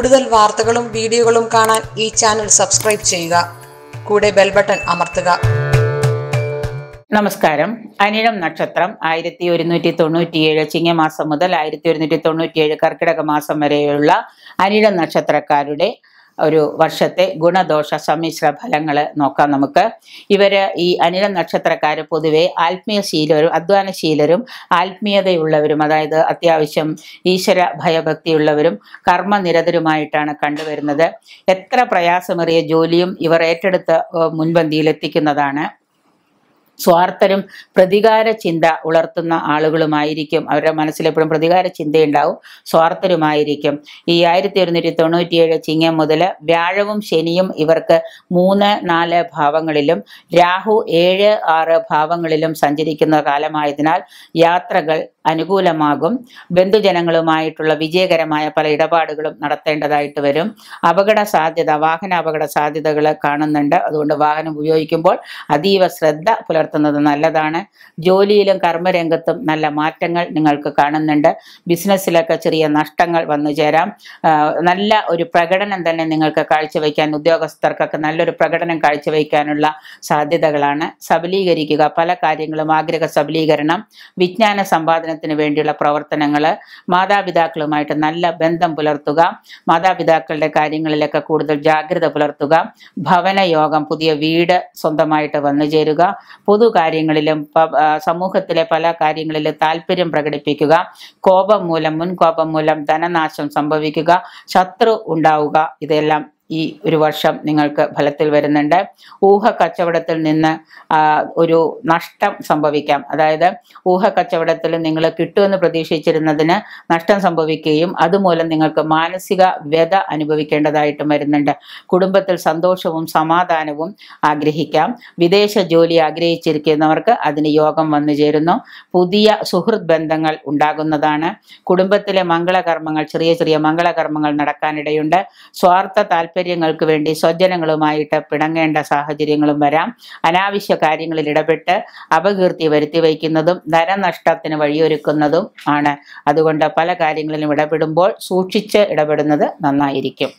കൂടുതൽ വാർത്തകളും വീഡിയോകളും കാണാൻ ഈ ചാനൽ സബ്സ്ക്രൈബ് ചെയ്യുക കൂടെ ബെൽ ബട്ടൺ അമർത്തുക നമസ്കാരം അനിഴം നക്ഷത്രം ആയിരത്തി ഒരുന്നൂറ്റി തൊണ്ണൂറ്റിയേഴ് ചിങ്ങമാസം മുതൽ ആയിരത്തി ഒരുന്നൂറ്റി തൊണ്ണൂറ്റിയേഴ് കർക്കിടക മാസം വരെയുള്ള അനിഴം നക്ഷത്രക്കാരുടെ ഒരു വർഷത്തെ ഗുണദോഷ സമ്മിശ്ര ഫലങ്ങൾ നോക്കാം നമുക്ക് ഇവർ ഈ അനില നക്ഷത്രക്കാർ പൊതുവെ ആത്മീയ ശീലരും അധ്വാനശീലരും ആത്മീയതയുള്ളവരും അതായത് അത്യാവശ്യം ഈശ്വര ഭയഭക്തിയുള്ളവരും കർമ്മനിരതരുമായിട്ടാണ് കണ്ടുവരുന്നത് എത്ര പ്രയാസമേറിയ ജോലിയും ഇവർ ഏറ്റെടുത്ത് മുൻപന്തിയിൽ എത്തിക്കുന്നതാണ് സ്വാർത്ഥരും പ്രതികാര ചിന്ത ഉളർത്തുന്ന ആളുകളുമായിരിക്കും അവരുടെ മനസ്സിലെപ്പോഴും പ്രതികാര ചിന്തയുണ്ടാവും സ്വാർത്ഥരുമായിരിക്കും ഈ ആയിരത്തി ഒരുന്നൂറ്റി തൊണ്ണൂറ്റിയേഴ് ചിങ്ങം മുതൽ വ്യാഴവും ശനിയും ഇവർക്ക് മൂന്ന് നാല് ഭാവങ്ങളിലും രാഹു ഏഴ് ആറ് ഭാവങ്ങളിലും സഞ്ചരിക്കുന്ന കാലമായതിനാൽ യാത്രകൾ അനുകൂലമാകും ബന്ധുജനങ്ങളുമായിട്ടുള്ള വിജയകരമായ പല ഇടപാടുകളും നടത്തേണ്ടതായിട്ട് വരും അപകട സാധ്യത വാഹന അപകട സാധ്യതകൾ കാണുന്നുണ്ട് അതുകൊണ്ട് വാഹനം ഉപയോഗിക്കുമ്പോൾ അതീവ ശ്രദ്ധ പുലർത്തുന്നത് നല്ലതാണ് ജോലിയിലും കർമ്മരംഗത്തും നല്ല മാറ്റങ്ങൾ നിങ്ങൾക്ക് കാണുന്നുണ്ട് ബിസിനസ്സിലൊക്കെ ചെറിയ നഷ്ടങ്ങൾ വന്നു ചേരാം നല്ല ഒരു പ്രകടനം തന്നെ നിങ്ങൾക്ക് കാഴ്ചവെക്കാൻ ഉദ്യോഗസ്ഥർക്കൊക്കെ നല്ലൊരു പ്രകടനം കാഴ്ചവെക്കാനുള്ള സാധ്യതകളാണ് സബലീകരിക്കുക പല കാര്യങ്ങളും ആഗ്രഹ സബലീകരണം വിജ്ഞാന സമ്പാദന പ്രബോധനത്തിന് വേണ്ടിയുള്ള പ്രവർത്തനങ്ങൾ മാതാപിതാക്കളുമായിട്ട് നല്ല ബന്ധം പുലർത്തുക മാതാപിതാക്കളുടെ കാര്യങ്ങളിലൊക്കെ കൂടുതൽ ജാഗ്രത പുലർത്തുക ഭവനയോഗം പുതിയ വീട് സ്വന്തമായിട്ട് വന്നു ചേരുക പൊതു കാര്യങ്ങളിലും സമൂഹത്തിലെ പല കാര്യങ്ങളിലും താല്പര്യം പ്രകടിപ്പിക്കുക കോപം മൂലം മുൻകോപം മൂലം ധനനാശം സംഭവിക്കുക ശത്രു ഉണ്ടാവുക ഇതെല്ലാം ഈ ഒരു വർഷം നിങ്ങൾക്ക് ഫലത്തിൽ വരുന്നുണ്ട് ഊഹ കച്ചവടത്തിൽ നിന്ന് ഒരു നഷ്ടം സംഭവിക്കാം അതായത് ഊഹ കച്ചവടത്തിൽ നിങ്ങൾ കിട്ടുമെന്ന് പ്രതീക്ഷിച്ചിരുന്നതിന് നഷ്ടം സംഭവിക്കുകയും അതുമൂലം നിങ്ങൾക്ക് മാനസിക വ്യത അനുഭവിക്കേണ്ടതായിട്ടും വരുന്നുണ്ട് കുടുംബത്തിൽ സന്തോഷവും സമാധാനവും ആഗ്രഹിക്കാം വിദേശ ജോലി ആഗ്രഹിച്ചിരിക്കുന്നവർക്ക് അതിന് യോഗം വന്നു ചേരുന്നു പുതിയ സുഹൃത് ബന്ധങ്ങൾ ഉണ്ടാകുന്നതാണ് കുടുംബത്തിലെ മംഗളകർമ്മങ്ങൾ ചെറിയ ചെറിയ മംഗളകർമ്മങ്ങൾ നടക്കാനിടയുണ്ട് സ്വാർത്ഥ താല്പര്യം താല്പര്യങ്ങൾക്ക് വേണ്ടി സ്വജനങ്ങളുമായിട്ട് പിണങ്ങേണ്ട സാഹചര്യങ്ങളും വരാം അനാവശ്യ കാര്യങ്ങളിൽ ഇടപെട്ട് അപകീർത്തി വരുത്തി വയ്ക്കുന്നതും ധനനഷ്ടത്തിന് വഴിയൊരുക്കുന്നതും ആണ് അതുകൊണ്ട് പല കാര്യങ്ങളിലും ഇടപെടുമ്പോൾ സൂക്ഷിച്ച് ഇടപെടുന്നത് നന്നായിരിക്കും